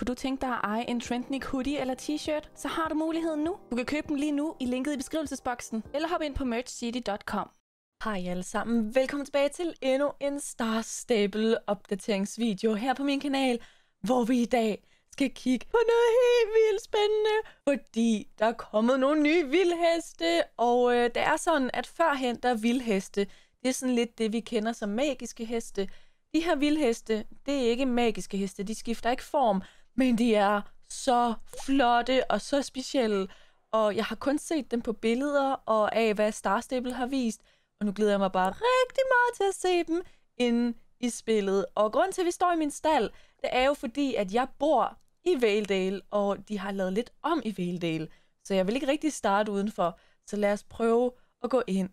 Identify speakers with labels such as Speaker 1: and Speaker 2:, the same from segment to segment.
Speaker 1: Kunne du tænke dig at eje en Trendnik hoodie eller t-shirt? Så har du muligheden nu. Du kan købe den lige nu i linket i beskrivelsesboksen, eller hop ind på merchcity.com. Hej alle sammen. Velkommen tilbage til endnu en Star Stable opdateringsvideo her på min kanal, hvor vi i dag skal kigge på noget helt vildt spændende, fordi der er kommet nogle nye vildheste, og øh, det er sådan, at førhen der er vildheste, det er sådan lidt det, vi kender som magiske heste. De her vildheste, det er ikke magiske heste, de skifter ikke form, men de er så flotte og så specielle, og jeg har kun set dem på billeder og af, hvad Star Stable har vist, og nu glæder jeg mig bare rigtig meget til at se dem inde i spillet. Og grund til, at vi står i min stald, det er jo fordi, at jeg bor i Valedale, og de har lavet lidt om i Valedale, så jeg vil ikke rigtig starte udenfor, så lad os prøve at gå ind,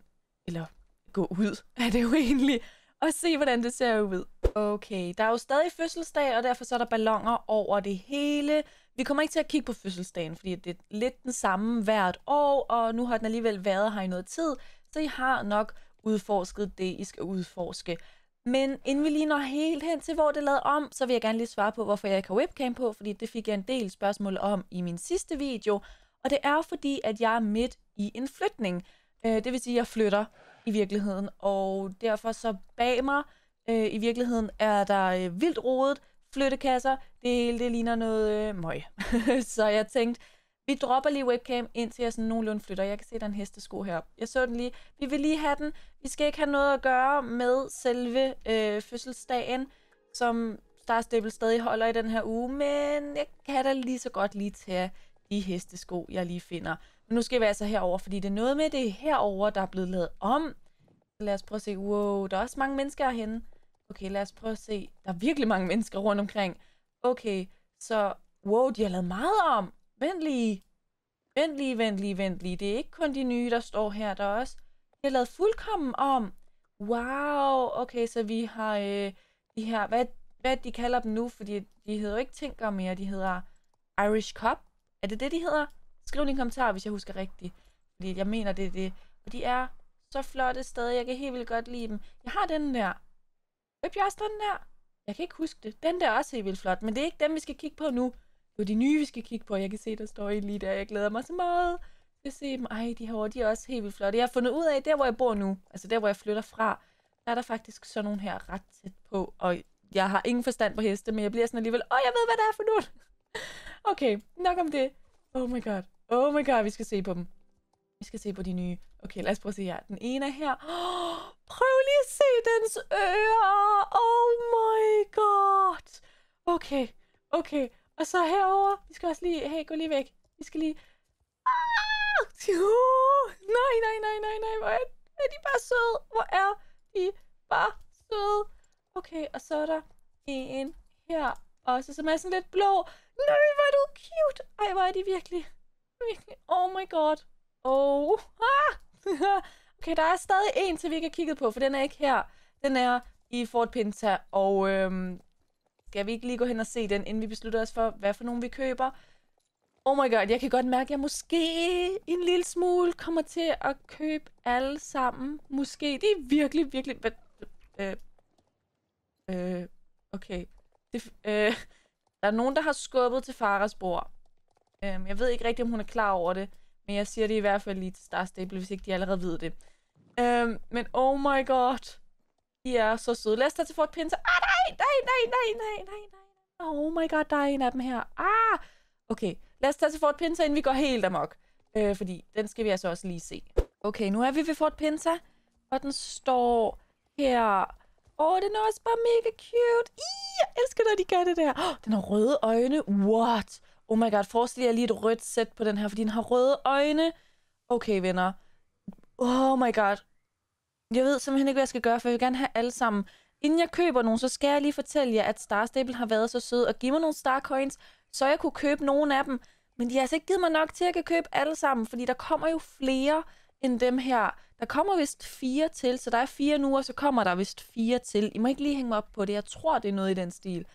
Speaker 1: eller gå ud, er det jo egentlig, og se, hvordan det ser ud. Okay, der er jo stadig fødselsdag, og derfor så er der ballonger over det hele. Vi kommer ikke til at kigge på fødselsdagen, fordi det er lidt den samme hvert år, og nu har den alligevel været her i noget tid, så I har nok udforsket det, I skal udforske. Men inden vi lige når helt hen til, hvor det er lavet om, så vil jeg gerne lige svare på, hvorfor jeg ikke har webcam på, fordi det fik jeg en del spørgsmål om i min sidste video. Og det er fordi, at jeg er midt i en flytning. Øh, det vil sige, at jeg flytter i virkeligheden, og derfor så bag mig øh, i virkeligheden er der øh, vildt rodet, flyttekasser, det hele det ligner noget øh, møg. så jeg tænkte, vi dropper lige webcam, indtil jeg sådan nogenlunde flytter. Jeg kan se, der er en hestesko heroppe. Jeg så den lige. Vi vil lige have den. Vi skal ikke have noget at gøre med selve øh, fødselsdagen, som Star Stable stadig holder i den her uge, men jeg kan da lige så godt lige tage de hestesko, jeg lige finder. Men nu skal vi altså herover, fordi det er noget med det herover, der er blevet lavet om. Så lad os prøve at se. Wow, der er også mange mennesker herhenne. Okay, lad os prøve at se. Der er virkelig mange mennesker rundt omkring. Okay, så wow, de har lavet meget om. Vent lige. Vent lige, vent lige, vent lige. Det er ikke kun de nye, der står her. Der er også... De har lavet fuldkommen om. Wow, okay, så vi har øh, de her... Hvad, hvad de kalder dem nu? Fordi de hedder jo ikke Tinker mere. De hedder Irish Cup. Er det det, de hedder? Skriv lige en kommentar, hvis jeg husker rigtigt. Fordi jeg mener, det er det. Og de er så flotte stadig. Jeg kan helt vildt godt lide dem. Jeg har den der. Købte jeg også den der? Jeg kan ikke huske det. Den der er også helt vildt flot. Men det er ikke dem, vi skal kigge på nu. Det er de nye, vi skal kigge på. Jeg kan se, der står en lige der. Jeg glæder mig så meget Jeg se dem. Ej, de her de er også helt vildt flotte. Jeg har fundet ud af, der hvor jeg bor nu, altså der hvor jeg flytter fra, der er der faktisk sådan nogle her ret tæt på. Og jeg har ingen forstand på heste, men jeg bliver sådan alligevel, åh, jeg ved, hvad det er for nu. okay, nok om det. Oh my god. Oh my god, vi skal se på dem. Vi skal se på de nye. Okay, lad os prøve at se her. Den ene er her. Oh, prøv lige at se dens ører. Oh my god. Okay, okay. Og så herover. Vi skal også lige... Hey, gå lige væk. Vi skal lige... Ah! Uh, nej, nej, nej, nej, nej. Hvor er, er de bare søde? Hvor er de bare søde? Okay, og så er der en her også, som er sådan lidt blå. Nej, hvor er du cute. Ej, hvor er de virkelig Oh my god. Oh. Ah! okay, der er stadig en til, vi ikke har kigget på, for den er ikke her. Den er i Fort Pinta, og øhm, skal vi ikke lige gå hen og se den, inden vi beslutter os for, hvad for nogen vi køber? Oh my god, jeg kan godt mærke, at jeg måske en lille smule kommer til at købe alle sammen. Måske. Det er virkelig, virkelig... Øh, øh, okay. Det, øh, der er nogen, der har skubbet til Faras bord. Øhm, jeg ved ikke rigtigt, om hun er klar over det, men jeg siger det i hvert fald lige til Star Stable, hvis ikke de allerede ved det. Øhm, men oh my god, de er så søde. Lad os tage til Fort Pinter. Ah, nej, nej, nej, nej, nej, nej, nej. Oh my god, der er en af dem her. Ah, okay. Lad os tage til Fort Pinter, inden vi går helt amok. Øh, fordi den skal vi altså også lige se. Okay, nu er vi ved Fort Pinter, og den står her. Åh, oh, den er også bare mega cute. I, jeg elsker, når de gør det der. Oh, den har røde øjne. What? oh my god, forestil jer lige et rødt sæt på den her, fordi den har røde øjne. Okay, venner. Oh my god. Jeg ved simpelthen ikke, hvad jeg skal gøre, for jeg vil gerne have alle sammen. Inden jeg køber nogen, så skal jeg lige fortælle jer, at Star Stable har været så sød og give mig nogle Star Coins, så jeg kunne købe nogle af dem. Men de har altså ikke givet mig nok til, at jeg kan købe alle sammen, fordi der kommer jo flere end dem her. Der kommer vist fire til, så der er fire nu, og så kommer der vist fire til. I må ikke lige hænge mig op på det. Jeg tror, det er noget i den stil.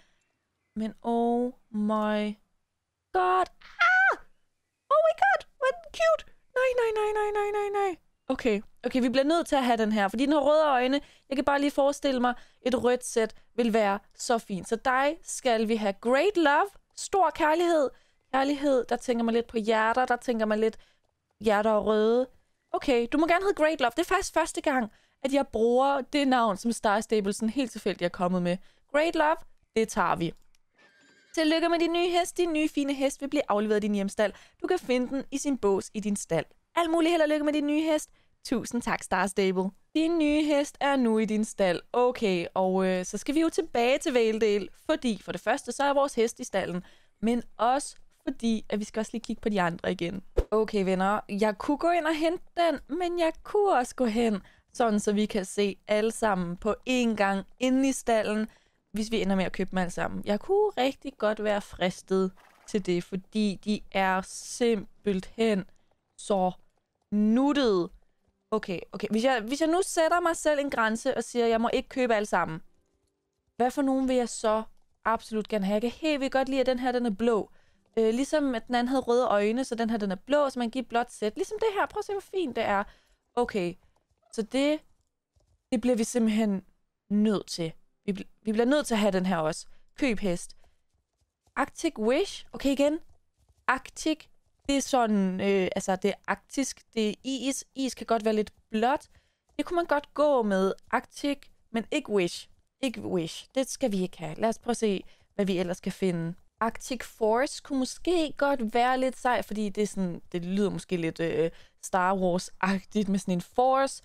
Speaker 1: Men oh my god! Ah! Oh my god, hvor den cute! Nej, nej, nej, nej, nej, nej, nej. Okay, okay, vi bliver nødt til at have den her, fordi den har røde øjne. Jeg kan bare lige forestille mig, et rødt sæt vil være så fint. Så dig skal vi have great love, stor kærlighed. Kærlighed, der tænker man lidt på hjerter, der tænker man lidt hjerter og røde. Okay, du må gerne hedde Great Love. Det er faktisk første gang, at jeg bruger det navn, som Star Stables helt tilfældigt er kommet med. Great Love, det tager vi. Tillykke med din nye hest. Din nye fine hest vil blive afleveret i din hjemstald. Du kan finde den i sin bås i din stald. Alt muligt held og lykke med din nye hest. Tusind tak, Star Stable. Din nye hest er nu i din stald. Okay, og øh, så skal vi jo tilbage til Valedale, fordi for det første, så er vores hest i stallen, men også fordi, at vi skal også lige kigge på de andre igen. Okay, venner, jeg kunne gå ind og hente den, men jeg kunne også gå hen, sådan så vi kan se alle sammen på én gang inde i stallen, hvis vi ender med at købe dem alle sammen. Jeg kunne rigtig godt være fristet til det, fordi de er simpelthen så nuttede. Okay, okay. Hvis jeg, hvis jeg nu sætter mig selv en grænse og siger, at jeg må ikke købe alle sammen, hvad for nogen vil jeg så absolut gerne have? Jeg kan helt vildt godt lide, at den her den er blå. Øh, ligesom at den anden havde røde øjne, så den her den er blå, så man giver blåt sæt. Ligesom det her. Prøv at se, hvor fint det er. Okay, så det, det bliver vi simpelthen nødt til vi, vi bliver nødt til at have den her også. Køb hest. Arctic Wish. Okay, igen. Arctic. Det er sådan, øh, altså det er arktisk. Det er is. Is kan godt være lidt blåt. Det kunne man godt gå med. Arctic, men ikke Wish. Ikke Wish. Det skal vi ikke have. Lad os prøve at se, hvad vi ellers kan finde. Arctic Force kunne måske godt være lidt sej, fordi det, er sådan, det lyder måske lidt øh, Star Wars-agtigt med sådan en force.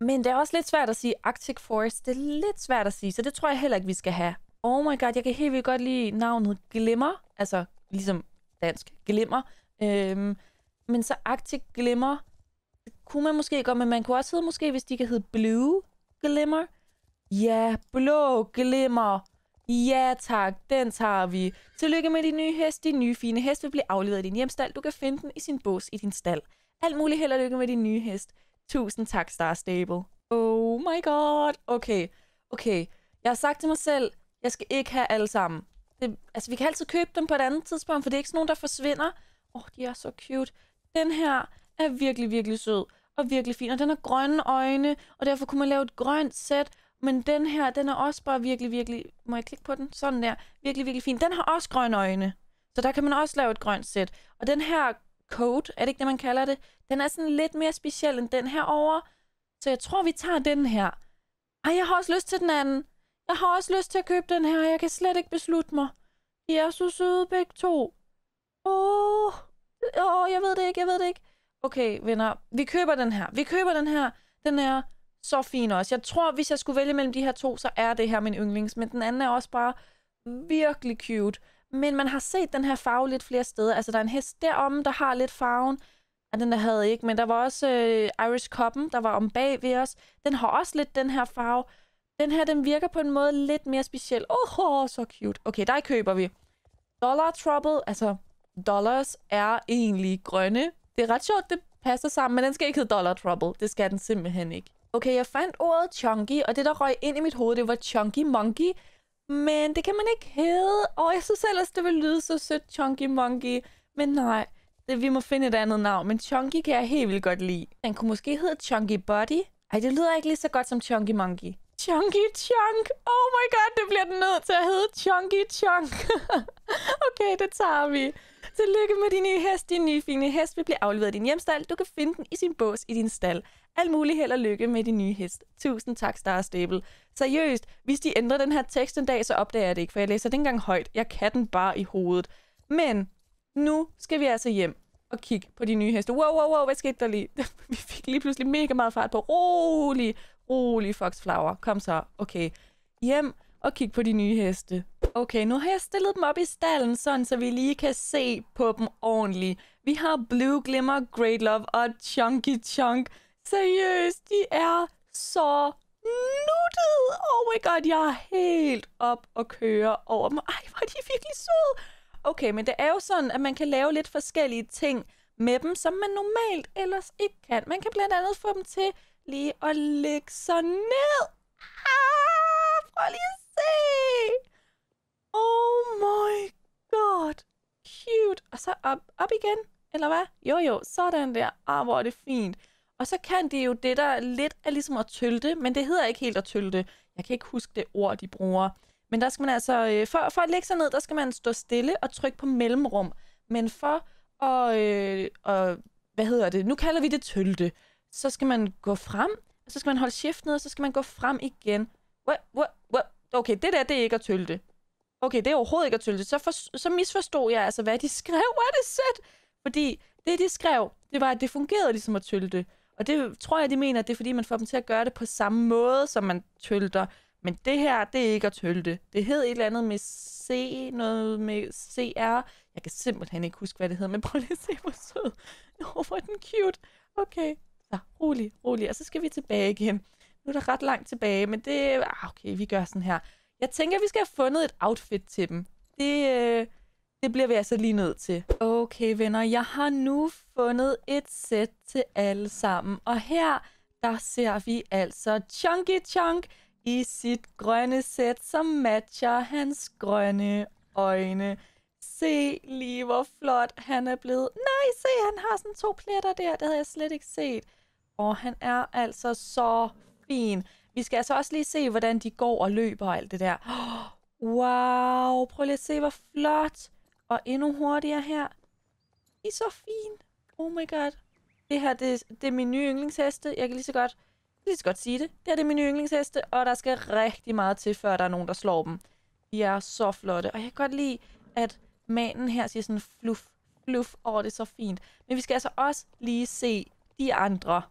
Speaker 1: Men det er også lidt svært at sige Arctic Forest. Det er lidt svært at sige, så det tror jeg heller ikke, vi skal have. Oh my god, jeg kan helt vildt godt lide navnet Glimmer. Altså, ligesom dansk. Glimmer. Øhm, men så Arctic Glimmer Det kunne man måske godt, men man kunne også hedde måske, hvis de kan hedde Blue Glimmer. Ja, blå glimmer. Ja tak, den tager vi. Tillykke med din nye hest. Din nye fine hest vil blive afleveret i din hjemstald. Du kan finde den i sin bås i din stald. Alt muligt held og lykke med din nye hest. Tusind tak, Star Stable. Oh my god. Okay, okay. Jeg har sagt til mig selv, jeg skal ikke have alle sammen. Det, altså, vi kan altid købe dem på et andet tidspunkt, for det er ikke sådan nogen, der forsvinder. Åh, oh, de er så cute. Den her er virkelig, virkelig sød og virkelig fin, og den har grønne øjne, og derfor kunne man lave et grønt sæt, men den her, den er også bare virkelig, virkelig... Må jeg klikke på den? Sådan der. Virkelig, virkelig fin. Den har også grønne øjne. Så der kan man også lave et grønt sæt. Og den her code, er det ikke det, man kalder det? Den er sådan lidt mere speciel end den her over, så jeg tror, vi tager den her. Ej, jeg har også lyst til den anden. Jeg har også lyst til at købe den her, og jeg kan slet ikke beslutte mig. De er så søde begge to. Åh, oh, oh, jeg ved det ikke, jeg ved det ikke. Okay, venner, vi køber den her. Vi køber den her. Den er så fin også. Jeg tror, hvis jeg skulle vælge mellem de her to, så er det her min yndlings, men den anden er også bare virkelig cute. Men man har set den her farve lidt flere steder. Altså, der er en hest deromme, der har lidt farven. Ja, den der havde ikke, men der var også øh, Irish Coppen, der var om bag ved os. Den har også lidt den her farve. Den her, den virker på en måde lidt mere speciel. Åh, oh, så cute. Okay, der køber vi. Dollar Trouble, altså dollars er egentlig grønne. Det er ret sjovt, det passer sammen, men den skal ikke hedde Dollar Trouble. Det skal den simpelthen ikke. Okay, jeg fandt ordet chunky, og det, der røg ind i mit hoved, det var chunky monkey. Men det kan man ikke hedde. Og jeg synes ellers, det ville lyde så sødt, Chunky Monkey. Men nej, det, vi må finde et andet navn. Men Chunky kan jeg helt vildt godt lide. Den kunne måske hedde Chunky Buddy. Ej, det lyder ikke lige så godt som Chunky Monkey. Chunky Chunk. Oh my god, det bliver den nødt til at hedde Chunky Chunk. okay, det tager vi. Tillykke med din nye hest. Din nye fine hest vil blive afleveret i din hjemstald. Du kan finde den i sin bås i din stald. Al mulig held og lykke med din nye hest. Tusind tak, Star Stable. Seriøst, hvis de ændrer den her tekst en dag, så opdager jeg det ikke, for jeg læser den engang højt. Jeg kan den bare i hovedet. Men nu skal vi altså hjem og kigge på de nye heste. Wow, wow, wow, hvad skete der lige? vi fik lige pludselig mega meget fart på. Rolig, rolig Foxflower. Kom så, okay. Hjem og kigge på de nye heste. Okay, nu har jeg stillet dem op i stallen, sådan så vi lige kan se på dem ordentligt. Vi har Blue Glimmer, Great Love og Chunky Chunk. Seriøst, de er så nuttet. Oh my god, jeg er helt op og køre over dem. Ej, hvor er de virkelig søde. Okay, men det er jo sådan, at man kan lave lidt forskellige ting med dem, som man normalt ellers ikke kan. Man kan blandt andet få dem til lige at lægge sig ned. Ah, prøv lige at se! Oh my god! Cute! Og så op, op igen, eller hvad? Jo jo, sådan der. Ah, hvor er det fint. Og så kan det jo det, der lidt er ligesom at tølte, men det hedder ikke helt at tølte. Jeg kan ikke huske det ord, de bruger. Men der skal man altså, øh, for, for at lægge sig ned, der skal man stå stille og trykke på mellemrum. Men for at, øh, og, hvad hedder det, nu kalder vi det tølte, så skal man gå frem, og så skal man holde shift ned, og så skal man gå frem igen. What, what, what, okay, det der, det er ikke at tølte. Okay, det er overhovedet ikke at tølte. Så, for, så misforstod jeg altså, hvad de skrev. er det sæt? Fordi det, de skrev, det var, at det fungerede ligesom at tølte. Og det tror jeg, de mener, at det er, fordi man får dem til at gøre det på samme måde, som man tølter. Men det her, det er ikke at tølte. Det hed et eller andet med C, noget med CR. Jeg kan simpelthen ikke huske, hvad det hedder, men prøv lige at se, hvor sød. Oh, hvor er den cute. Okay, så rolig, rolig. Og så skal vi tilbage igen nu er der ret langt tilbage, men det, ah, okay, vi gør sådan her. Jeg tænker, vi skal have fundet et outfit til dem. Det, øh, det bliver vi altså lige nødt til. Okay, venner, jeg har nu fundet et sæt til alle sammen. Og her, der ser vi altså Chunky Chunk i sit grønne sæt, som matcher hans grønne øjne. Se lige, hvor flot han er blevet. Nej, se, han har sådan to pletter der. Det havde jeg slet ikke set. Og han er altså så Fint. Vi skal altså også lige se, hvordan de går og løber og alt det der. Oh, wow, prøv lige at se, hvor flot. Og endnu hurtigere her. I er så fint. Oh my god. Det her, det, det er min nye yndlingsheste. Jeg kan lige så godt, lige så godt sige det. Det her det er min nye yndlingsheste, og der skal rigtig meget til, før der er nogen, der slår dem. De er så flotte. Og jeg kan godt lide, at manen her siger sådan fluff, fluff. Åh, oh, det er så fint. Men vi skal altså også lige se de andre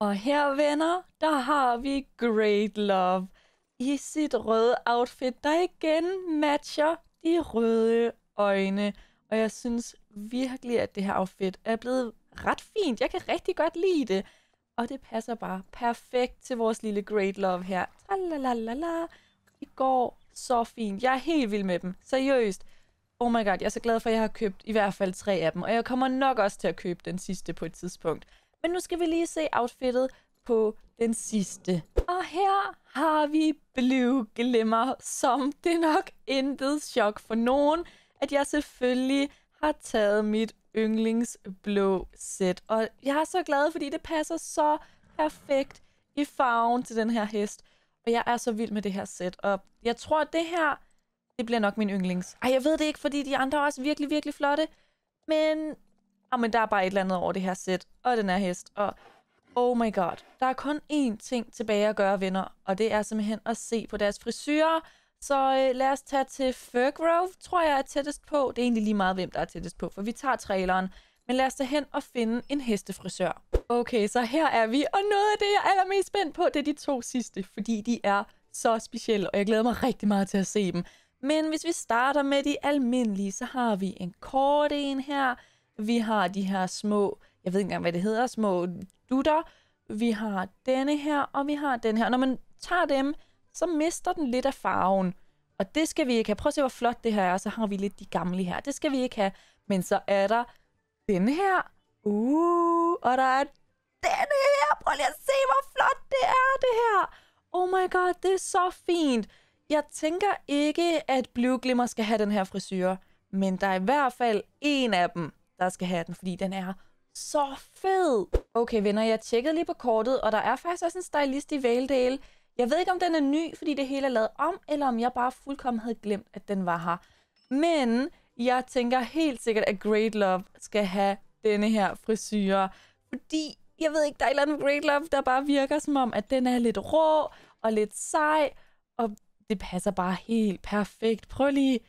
Speaker 1: og her, venner, der har vi Great Love i sit røde outfit, der igen matcher de røde øjne. Og jeg synes virkelig, at det her outfit er blevet ret fint. Jeg kan rigtig godt lide det. Og det passer bare perfekt til vores lille Great Love her. Tralalala. I går så fint. Jeg er helt vild med dem. Seriøst. Oh my god, jeg er så glad for, at jeg har købt i hvert fald tre af dem. Og jeg kommer nok også til at købe den sidste på et tidspunkt. Men nu skal vi lige se outfittet på den sidste. Og her har vi blue glimmer, som det nok intet chok for nogen, at jeg selvfølgelig har taget mit yndlingsblå sæt. Og jeg er så glad, fordi det passer så perfekt i farven til den her hest. Og jeg er så vild med det her sæt. Og jeg tror, at det her, det bliver nok min yndlings. Ej, jeg ved det ikke, fordi de andre er også virkelig, virkelig flotte. Men ah, men der er bare et eller andet over det her sæt, og den er hest, og oh my god. Der er kun én ting tilbage at gøre, venner, og det er simpelthen at se på deres frisyrer. Så øh, lad os tage til Furgrove, tror jeg er tættest på. Det er egentlig lige meget, hvem der er tættest på, for vi tager traileren. Men lad os tage hen og finde en hestefrisør. Okay, så her er vi, og noget af det, jeg er allermest spændt på, det er de to sidste, fordi de er så specielle, og jeg glæder mig rigtig meget til at se dem. Men hvis vi starter med de almindelige, så har vi en kort en her, vi har de her små, jeg ved ikke engang, hvad det hedder, små dutter. Vi har denne her, og vi har den her. Når man tager dem, så mister den lidt af farven. Og det skal vi ikke have. Prøv at se, hvor flot det her er, så har vi lidt de gamle her. Det skal vi ikke have. Men så er der den her. Uh, og der er denne her. Prøv lige at se, hvor flot det er, det her. Oh my god, det er så fint. Jeg tænker ikke, at Blue Glimmer skal have den her frisyr, men der er i hvert fald en af dem, der skal have den, fordi den er så fed. Okay venner, jeg tjekkede lige på kortet, og der er faktisk også en stylist i Valedale. Jeg ved ikke, om den er ny, fordi det hele er lavet om, eller om jeg bare fuldkommen havde glemt, at den var her. Men jeg tænker helt sikkert, at Great Love skal have denne her frisyr, fordi jeg ved ikke, der er et eller andet Great Love, der bare virker som om, at den er lidt rå og lidt sej, og det passer bare helt perfekt. Prøv lige.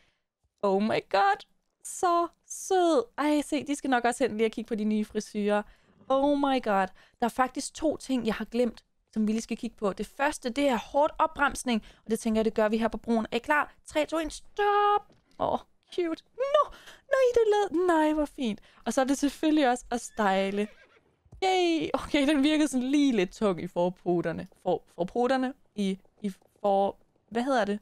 Speaker 1: Oh my god, så sød. Ej, se, de skal nok også hen lige at kigge på de nye frisyrer. Oh my god. Der er faktisk to ting, jeg har glemt, som vi lige skal kigge på. Det første, det er hårdt opbremsning, og det tænker jeg, det gør vi her på broen. Er I klar? 3, 2, 1, stop! Åh, oh, cute. No! Nej, det lad... Nej, hvor fint. Og så er det selvfølgelig også at style. Yay! Okay, den virker sådan lige lidt tung i forpoterne. For, forpoterne? I, I for... Hvad hedder det?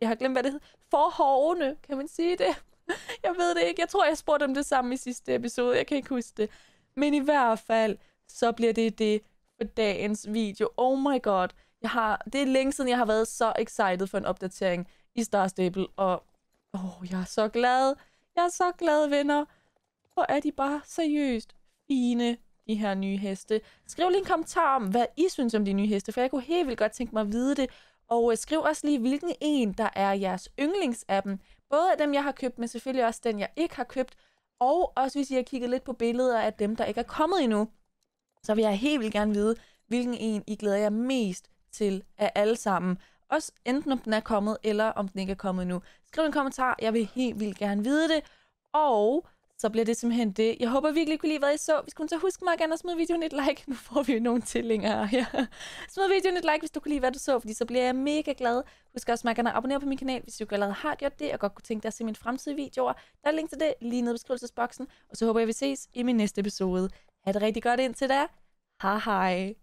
Speaker 1: Jeg har glemt, hvad det hedder. Forhårene, kan man sige det? jeg ved det ikke. Jeg tror, jeg spurgte dem det samme i sidste episode. Jeg kan ikke huske det. Men i hvert fald, så bliver det det for dagens video. Oh my god. Jeg har, det er længe siden, jeg har været så excited for en opdatering i Star Stable. Og oh, jeg er så glad. Jeg er så glad, venner. Hvor er de bare seriøst fine, de her nye heste. Skriv lige en kommentar om, hvad I synes om de nye heste, for jeg kunne helt vildt godt tænke mig at vide det. Og øh, skriv også lige, hvilken en, der er jeres yndlingsappen. Både af dem, jeg har købt, men selvfølgelig også den, jeg ikke har købt. Og også hvis I har kigget lidt på billeder af dem, der ikke er kommet endnu, så vil jeg helt vildt gerne vide, hvilken en I glæder jer mest til af alle sammen. Også enten om den er kommet, eller om den ikke er kommet nu. Skriv en kommentar, jeg vil helt vildt gerne vide det. Og så bliver det simpelthen det. Jeg håber virkelig, I kunne lide, hvad I så. Hvis kun så husk mig gerne at smide videoen et like. Nu får vi jo nogle tillængere her. Ja. Smid videoen et like, hvis du kunne lide, hvad du så, fordi så bliver jeg mega glad. Husk også at gerne at abonnere på min kanal, hvis du ikke allerede har gjort det, og godt kunne tænke dig at se mine fremtidige videoer. Der er link til det lige nede i beskrivelsesboksen, og så håber jeg, vi ses i min næste episode. Ha' det rigtig godt indtil da. Hej hej.